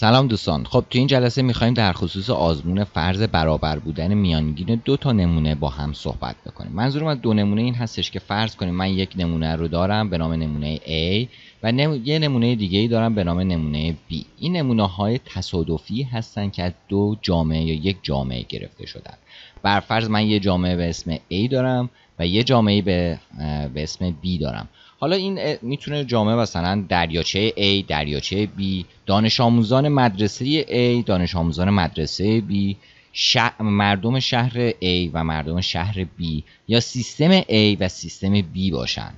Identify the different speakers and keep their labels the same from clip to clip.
Speaker 1: سلام دوستان خب تو این جلسه میخوایم در خصوص آزمون فرض برابر بودن میانگین دو تا نمونه با هم صحبت بکنیم منظورم از دو نمونه این هستش که فرض کنیم من یک نمونه رو دارم به نام نمونه A و یه نمونه دیگه ای دارم به نام نمونه B این نمونه های تصادفی هستن که از دو جامعه یا یک جامعه گرفته شدن بر فرض من یه جامعه به اسم A دارم و یه جامعه به, به اسم B دارم حالا این میتونه جامعه مثلا دریاچه A دریاچه B دانش آموزان مدرسه A دانش آموزان مدرسه B مردم شهر A و مردم شهر B یا سیستم A و سیستم B باشن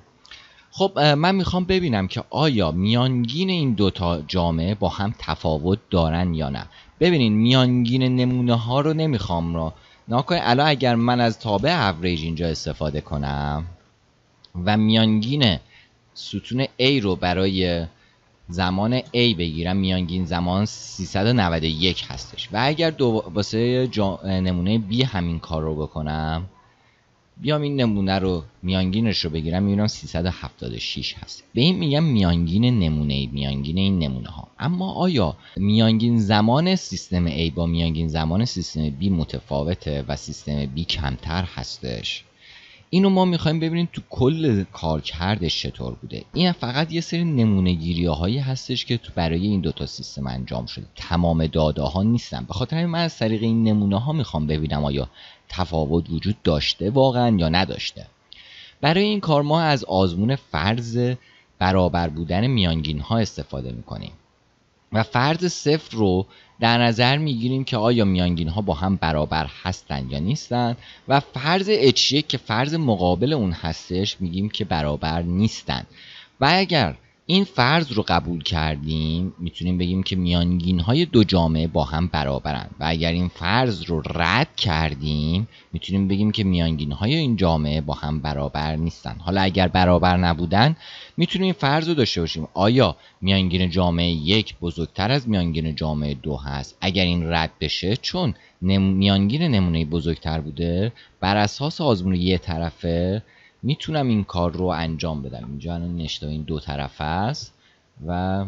Speaker 1: خب من میخوام ببینم که آیا میانگین این دوتا جامعه با هم تفاوت دارن یا نه ببینین میانگین نمونه ها رو نمیخوام را ناکنه الان اگر من از تابع اوریج اینجا استفاده کنم و میانگین ستون A رو برای زمان A بگیرم میانگین زمان 391 هستش و اگر دو واسه نمونه B همین کار رو بکنم بیام این نمونه رو میانگینش رو بگیرم میبینم 376 هست به این میگم میانگین نمونه میانگین این نمونه ها اما آیا میانگین زمان سیستم A با میانگین زمان سیستم B متفاوته و سیستم B کمتر هستش اینو ما میخوایم ببینیم تو کل کارکردش چطور بوده این فقط یه سری نمونه گیری هایی هستش که تو برای این دوتا سیستم انجام شده تمام داده ها نیستن به خاطر من از طریق این نمونه ها میخوام ببینم آیا تفاوت وجود داشته واقعا یا نداشته برای این کار ما از آزمون فرض برابر بودن میانگین ها استفاده میکنیم و فرض صفر رو در نظر میگیریم که آیا میانگین ها با هم برابر هستند یا نیستند و فرض اچ که فرض مقابل اون هستش میگیم که برابر نیستند و اگر این فرض رو قبول کردیم میتونیم بگیم که میانگین های دو جامعه با هم برابرند و اگر این فرض رو رد کردیم میتونیم بگیم که میانگین های این جامعه با هم برابر نیستن حالا اگر برابر نبودن میتونیم این فرض رو داشته باشیم آیا میانگین جامعه یک بزرگتر از میانگین جامعه دو هست اگر این رد بشه چون میانگین نمونه بزرگتر بوده بر اساس آزمون یه طرفه میتونم این کار رو انجام بدم اینجا الان این دو طرف است و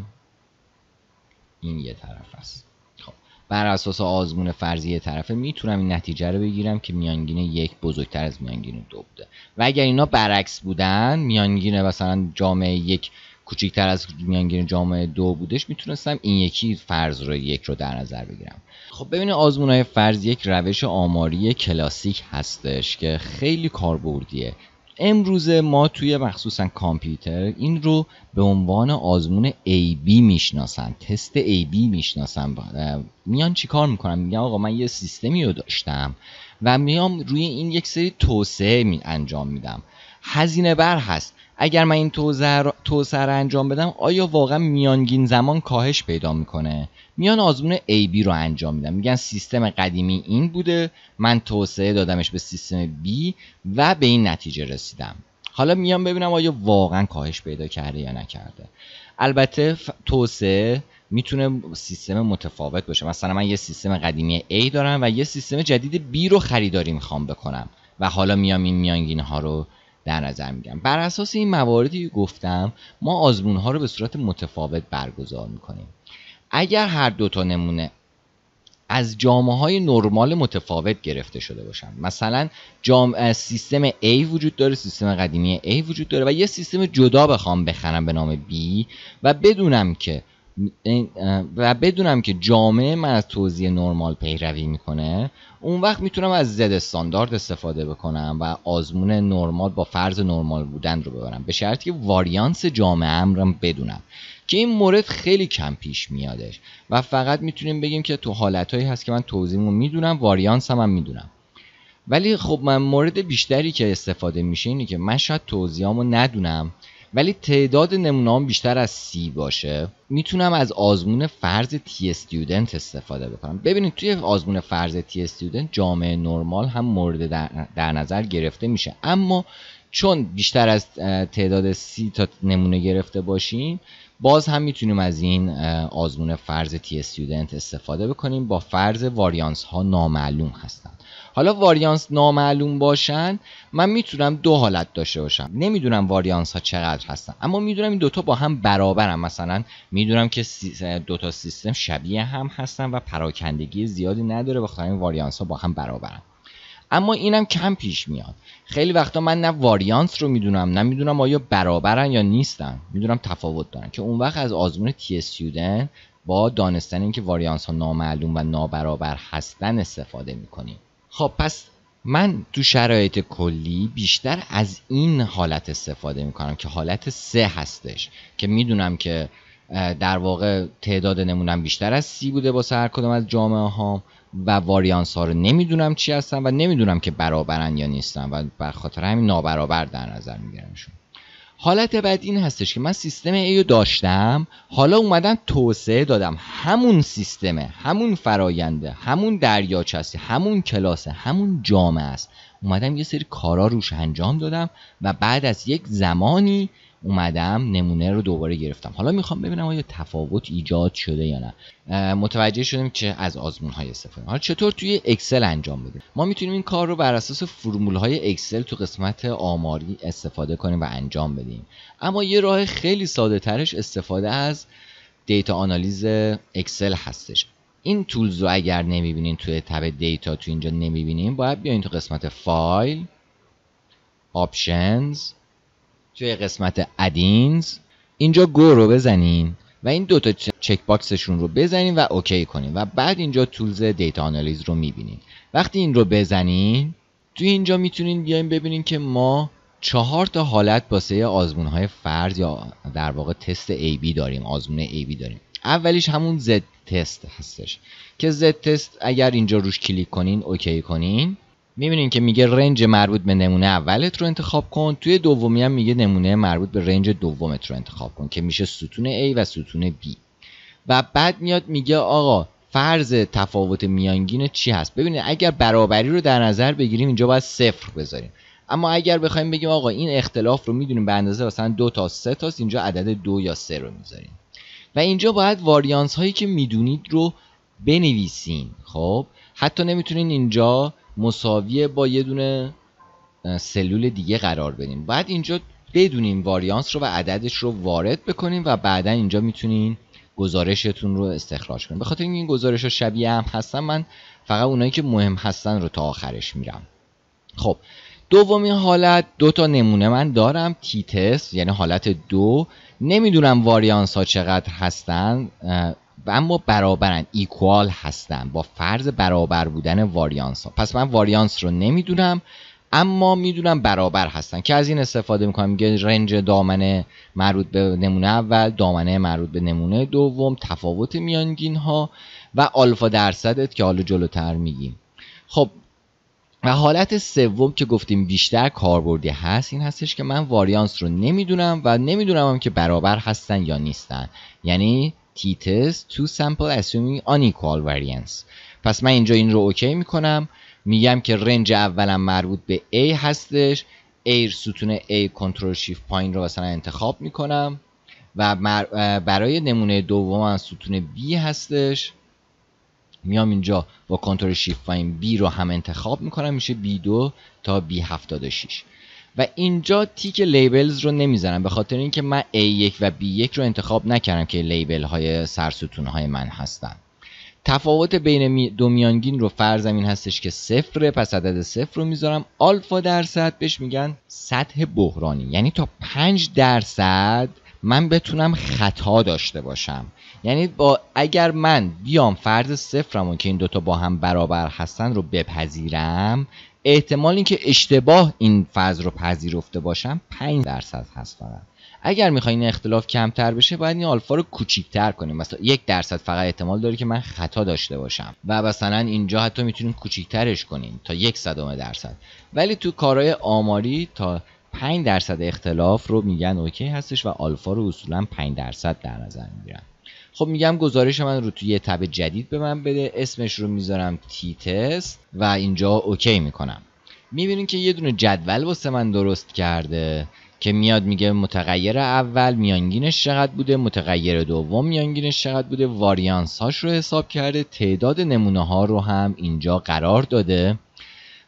Speaker 1: این یه طرف است خب بر اساس آزمون فرضی یه طرفه میتونم این نتیجه رو بگیرم که میانگین یک بزرگتر از میانگین دو بوده و اگر اینا برعکس بودن میانگین مثلا جامعه یک کوچکتر از میانگین جامعه دو بودش میتونستم این یکی فرض رو یک رو در نظر بگیرم خب ببینید آزمون های فرض یک روش آماری کلاسیک هستش که خیلی کاربردیه امروز ما توی مخصوصا کامپیوتر این رو به عنوان آزمون AB میشناسن تست AB میشناسن میان چیکار میکنم؟ میگم آقا من یه سیستمی رو داشتم و میام روی این یک سری توسعه می انجام میدم هزینه بر هست اگر من این توسعه رو انجام بدم آیا واقعا میانگین زمان کاهش پیدا میکنه میان آزمون بی رو انجام میدم میگن سیستم قدیمی این بوده من توسعه دادمش به سیستم B و به این نتیجه رسیدم حالا میان ببینم آیا واقعا کاهش پیدا کرده یا نکرده البته توسعه میتونه سیستم متفاوت باشه مثلا من یه سیستم قدیمی A دارم و یه سیستم جدید B رو خریداری میخوام بکنم و حالا میام این میانگین ها رو در نظر میگم بر اساس این مواردی که گفتم ما آزمون ها رو به صورت متفاوت برگزار میکنیم اگر هر دو تا نمونه از جامعه های نرمال متفاوت گرفته شده باشن مثلا جام... سیستم A وجود داره سیستم قدیمی A وجود داره و یه سیستم جدا بخوام بخرم به نام B و بدونم که و بدونم که جامعه من از توضیح نرمال پیروی میکنه اون وقت میتونم از زد استاندارد استفاده بکنم و آزمون نرمال با فرض نرمال بودن رو ببرم به شرطی که واریانس جامعه رو بدونم که این مورد خیلی کم پیش میادش و فقط میتونیم بگیم که تو حالتهایی هست که من توضیحمو میدونم واریانس هم, میدونم ولی خب من مورد بیشتری که استفاده میشه اینه که من شاید توضیحامو ندونم ولی تعداد نمونهام بیشتر از سی باشه میتونم از آزمون فرض تی استودنت استفاده بکنم ببینید توی آزمون فرض تی استودنت جامعه نرمال هم مورد در نظر گرفته میشه اما چون بیشتر از تعداد سی تا نمونه گرفته باشیم باز هم میتونیم از این آزمون فرض تی استودنت استفاده بکنیم با فرض واریانس ها نامعلوم هستند حالا واریانس نامعلوم باشن من میتونم دو حالت داشته باشم نمیدونم واریانس ها چقدر هستن اما میدونم این دوتا با هم برابرم مثلا میدونم که دوتا سیستم شبیه هم هستن و پراکندگی زیادی نداره بخاطر واریانس ها با هم برابرن اما اینم کم پیش میاد خیلی وقتا من نه واریانس رو میدونم نه میدونم آیا برابرن یا نیستن میدونم تفاوت دارن که اون وقت از آزمون تی استودنت با دانستن اینکه واریانس ها نامعلوم و نابرابر هستن استفاده میکنیم خب پس من تو شرایط کلی بیشتر از این حالت استفاده میکنم که حالت سه هستش که میدونم که در واقع تعداد نمونم بیشتر از سی بوده با سر کدوم از جامعه ها و واریانس ها رو نمیدونم چی هستن و نمیدونم که برابرن یا نیستن و به خاطر همین نابرابر در نظر میگیرنشون حالت بعد این هستش که من سیستم ای رو داشتم حالا اومدم توسعه دادم همون سیستمه همون فراینده همون دریاچه همون کلاسه همون جامعه است اومدم یه سری کارا روش انجام دادم و بعد از یک زمانی اومدم نمونه رو دوباره گرفتم حالا میخوام ببینم آیا تفاوت ایجاد شده یا نه متوجه شدیم که از آزمون های استفاده حالا چطور توی اکسل انجام بدیم ما میتونیم این کار رو بر اساس فرمول های اکسل تو قسمت آماری استفاده کنیم و انجام بدیم اما یه راه خیلی ساده ترش استفاده از دیتا آنالیز اکسل هستش این تولز رو اگر نمیبینین توی تب دیتا تو اینجا نمیبینین باید بیاین تو قسمت فایل آپشنز توی قسمت ادینز اینجا گو رو بزنین و این دوتا چک باکسشون رو بزنین و اوکی کنین و بعد اینجا تولز دیتا آنالیز رو میبینین وقتی این رو بزنین توی اینجا میتونین بیایم ببینین که ما چهار تا حالت باسه آزمون های فرض یا در واقع تست بی داریم آزمون بی داریم اولیش همون زد تست هستش که زد تست اگر اینجا روش کلیک کنین اوکی کنین میبینین که میگه رنج مربوط به نمونه اولت رو انتخاب کن توی دومی هم میگه نمونه مربوط به رنج دومت رو انتخاب کن که میشه ستون A و ستون B و بعد میاد میگه آقا فرض تفاوت میانگین چی هست ببینید اگر برابری رو در نظر بگیریم اینجا باید صفر بذاریم اما اگر بخوایم بگیم آقا این اختلاف رو میدونیم به اندازه مثلا دو تا سه تاست اینجا عدد دو یا سه رو میذاریم و اینجا باید واریانس هایی که میدونید رو بنویسین خب حتی نمیتونین اینجا مساویه با یه دونه سلول دیگه قرار بدیم بعد اینجا بدونیم واریانس رو و عددش رو وارد بکنیم و بعدا اینجا میتونین گزارشتون رو استخراج کنیم به خاطر این گزارش ها شبیه هم هستن من فقط اونایی که مهم هستن رو تا آخرش میرم خب دومین حالت دو تا نمونه من دارم تی تست یعنی حالت دو نمیدونم واریانس ها چقدر هستن و اما برابرن ایکوال هستن با فرض برابر بودن واریانس ها پس من واریانس رو نمیدونم اما میدونم برابر هستن که از این استفاده میکنم میگه رنج دامنه مربوط به نمونه اول دامنه مربوط به نمونه دوم تفاوت میانگین ها و آلفا درصدت که حالا جلوتر میگیم خب و حالت سوم که گفتیم بیشتر کاربردی هست این هستش که من واریانس رو نمیدونم و نمیدونم هم که برابر هستن یا نیستن یعنی T-Test to sample assuming unequal variance پس من اینجا این رو اوکی میکنم میگم که رنج اولم مربوط به A هستش A ستون A کنترل شیفت پایین رو مثلا انتخاب میکنم و برای نمونه دوم ستون B هستش میام اینجا با کنترل شیفت پایین B رو هم انتخاب میکنم میشه B2 تا B76 و اینجا تیک لیبلز رو نمیزنم به خاطر اینکه من A1 و B1 رو انتخاب نکردم که لیبل های سرستون های من هستن تفاوت بین دو میانگین رو این هستش که صفره پس عدد صفر رو میذارم آلفا درصد بهش میگن سطح بحرانی یعنی تا 5 درصد من بتونم خطا داشته باشم یعنی با اگر من بیام فرض صفرمون که این دوتا با هم برابر هستن رو بپذیرم احتمال اینکه اشتباه این فرض رو پذیرفته باشم 5 درصد هست فقط اگر میخواین این اختلاف کمتر بشه باید این آلفا رو کوچیکتر کنیم مثلا یک درصد فقط احتمال داره که من خطا داشته باشم و مثلا اینجا حتی میتونیم کوچیکترش کنیم تا یک صدم درصد ولی تو کارهای آماری تا 5 درصد اختلاف رو میگن اوکی هستش و آلفا رو اصولا 5 درصد در نظر میگیرن خب میگم گزارش من رو توی یه تب جدید به من بده اسمش رو میذارم تی تست و اینجا اوکی میکنم میبینین که یه دونه جدول واسه من درست کرده که میاد میگه متغیر اول میانگینش چقدر بوده متغیر دوم میانگینش چقدر بوده واریانس هاش رو حساب کرده تعداد نمونه ها رو هم اینجا قرار داده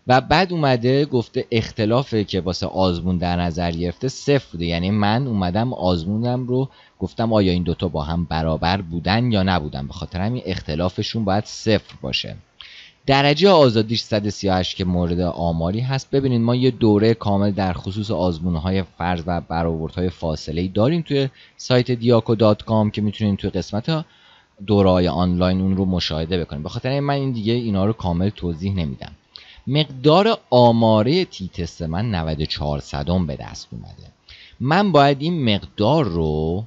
Speaker 1: و بعد اومده گفته اختلافی که واسه آزمون در نظر گرفته صفر بوده یعنی من اومدم آزمونم رو گفتم آیا این دوتا با هم برابر بودن یا نبودن به خاطر همین اختلافشون باید صفر باشه درجه آزادیش 138 که مورد آماری هست ببینید ما یه دوره کامل در خصوص های فرض و برآوردهای فاصله ای داریم توی سایت دیاکو دات کام که میتونید توی قسمت ها دورای آنلاین اون رو مشاهده بکنید به خاطر من این دیگه اینا رو کامل توضیح نمیدم مقدار آماره تی تست من 94 صدم به دست اومده من باید این مقدار رو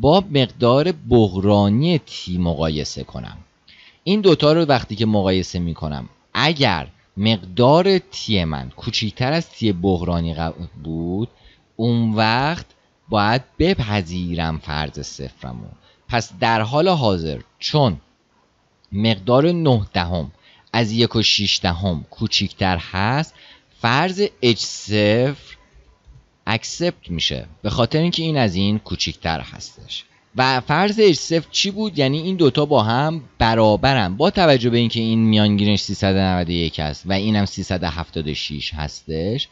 Speaker 1: با مقدار بحرانی تی مقایسه کنم این دوتا رو وقتی که مقایسه کنم اگر مقدار تی من کوچیکتر از تی بحرانی بود اون وقت باید بپذیرم فرض صفرمو پس در حال حاضر چون مقدار 9 دهم از یک و شیشته کوچیکتر هست فرض h 0 اکسپت میشه به خاطر اینکه این از این کوچیکتر هستش و فرض h 0 چی بود یعنی این دوتا با هم برابرن با توجه به اینکه این میانگینش 391 هست و اینم 376 هستش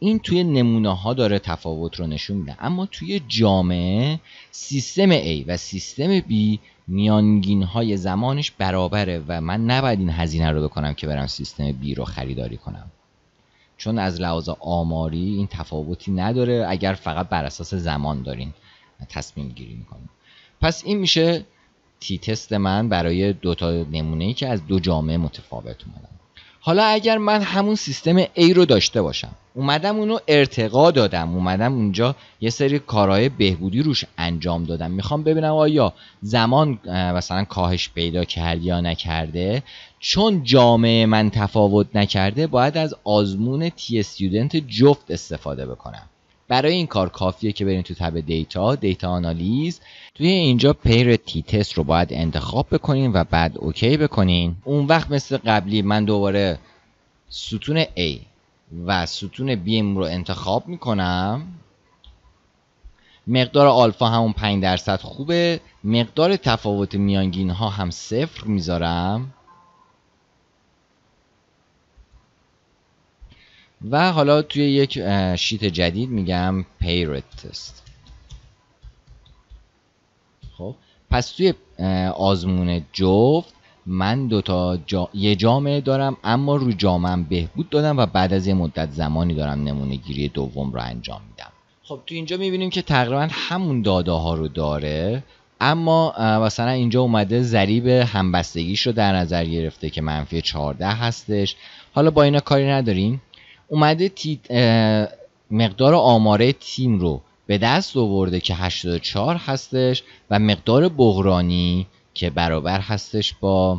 Speaker 1: این توی نمونه ها داره تفاوت رو نشون میده اما توی جامعه سیستم A و سیستم B میانگین های زمانش برابره و من نباید این هزینه رو بکنم که برم سیستم بی رو خریداری کنم چون از لحاظ آماری این تفاوتی نداره اگر فقط بر اساس زمان دارین تصمیم گیری میکنیم پس این میشه تی تست من برای دوتا نمونه ای که از دو جامعه متفاوت اومدن حالا اگر من همون سیستم A رو داشته باشم اومدم اونو ارتقا دادم اومدم اونجا یه سری کارهای بهبودی روش انجام دادم میخوام ببینم آیا زمان مثلا کاهش پیدا کرد یا نکرده چون جامعه من تفاوت نکرده باید از آزمون تی استودنت جفت استفاده بکنم برای این کار کافیه که بریم تو تب دیتا دیتا آنالیز توی اینجا پیر تی تست رو باید انتخاب بکنین و بعد اوکی بکنین اون وقت مثل قبلی من دوباره ستون A و ستون بیم رو انتخاب میکنم مقدار آلفا همون 5 درصد خوبه مقدار تفاوت میانگین ها هم صفر میذارم و حالا توی یک شیت جدید میگم پیرت تست خب پس توی آزمون جفت من دو تا یه جامعه دارم اما رو جامم بهبود دادم و بعد از یه مدت زمانی دارم نمونه گیری دوم رو انجام میدم خب تو اینجا میبینیم که تقریبا همون داده ها رو داره اما مثلا اینجا اومده ضریب همبستگیش رو در نظر گرفته که منفی 14 هستش حالا با اینا کاری نداریم اومده مقدار آماره تیم رو به دست آورده که 84 هستش و مقدار بحرانی که برابر هستش با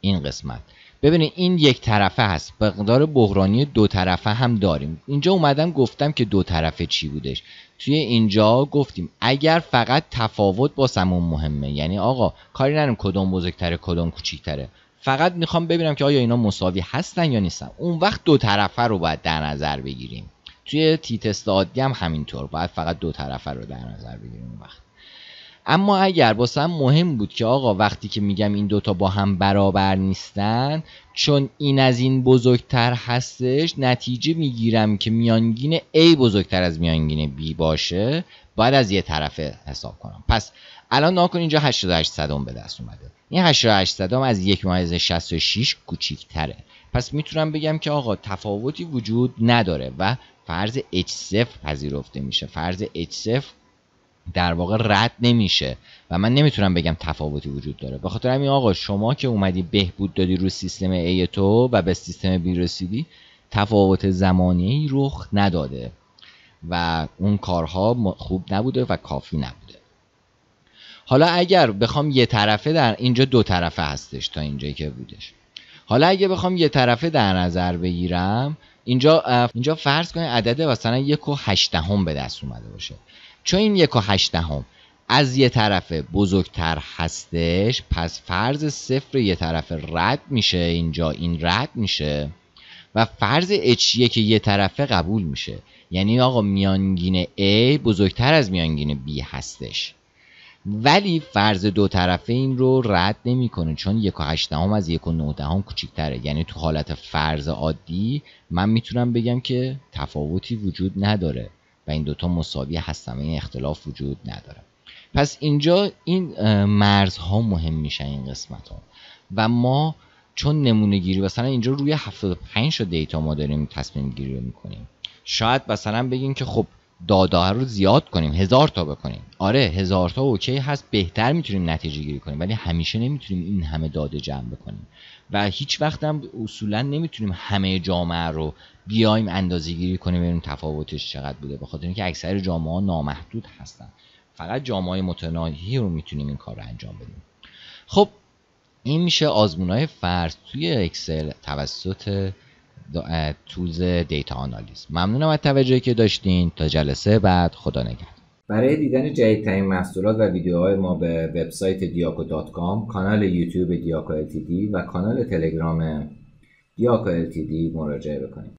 Speaker 1: این قسمت ببینید این یک طرفه هست مقدار بحرانی دو طرفه هم داریم اینجا اومدم گفتم که دو طرفه چی بودش توی اینجا گفتیم اگر فقط تفاوت با سمون مهمه یعنی آقا کاری نرم کدوم بزرگتره کدوم کوچیکتره فقط میخوام ببینم که آیا اینا مساوی هستن یا نیستن اون وقت دو طرفه رو باید در نظر بگیریم توی تی تست عادی هم همینطور باید فقط دو طرفه رو در نظر بگیریم اون وقت اما اگر واسه مهم بود که آقا وقتی که میگم این دوتا با هم برابر نیستن چون این از این بزرگتر هستش نتیجه میگیرم که میانگین A بزرگتر از میانگین B باشه باید از یه طرفه حساب کنم پس الان کن اینجا 88 صدم به دست اومده این 88 صدام از یک ممیز 66 کوچیک‌تره پس میتونم بگم که آقا تفاوتی وجود نداره و فرض H0 پذیرفته میشه فرض H0 در واقع رد نمیشه و من نمیتونم بگم تفاوتی وجود داره به خاطر همین آقا شما که اومدی بهبود دادی رو سیستم A تو و به سیستم B رسیدی تفاوت زمانی رخ نداده و اون کارها خوب نبوده و کافی نبوده حالا اگر بخوام یه طرفه در اینجا دو طرفه هستش تا اینجایی که بودش حالا اگه بخوام یه طرفه در نظر بگیرم اینجا اینجا فرض کنید عدد مثلا یک و هشتهم به دست اومده باشه چون این یک و هم از یه طرف بزرگتر هستش پس فرض صفر یه طرف رد میشه اینجا این رد میشه و فرض h که یه طرفه قبول میشه یعنی آقا میانگین A بزرگتر از میانگین B هستش ولی فرض دو طرفه این رو رد نمیکنه چون یک و از یک و نه دهم کوچیکتره یعنی تو حالت فرض عادی من میتونم بگم که تفاوتی وجود نداره و این دوتا مساوی هستم این اختلاف وجود نداره پس اینجا این مرزها مهم میشن این قسمت ها و ما چون نمونه گیری مثلا اینجا روی 75 تا دیتا ما داریم تصمیم گیری رو میکنیم شاید مثلا بگیم که خب داده رو زیاد کنیم هزار تا بکنیم آره هزار تا اوکی هست بهتر میتونیم نتیجه گیری کنیم ولی همیشه نمیتونیم این همه داده جمع بکنیم و هیچ وقت هم اصولا نمیتونیم همه جامعه رو بیایم اندازه گیری کنیم ببینیم تفاوتش چقدر بوده بخاطر اینکه اکثر جامعه ها نامحدود هستن فقط جامعه متناهی رو میتونیم این کار رو انجام بدیم خب این میشه آزمون های فرض توی اکسل توسط توز دیتا آنالیز ممنونم از توجهی که داشتین تا جلسه بعد خدا نگهدار برای دیدن جدیدترین محصولات و ویدیوهای ما به وبسایت کام کانال یوتیوب دیاکو LTD و کانال تلگرام دیاکو LTD مراجعه بکنید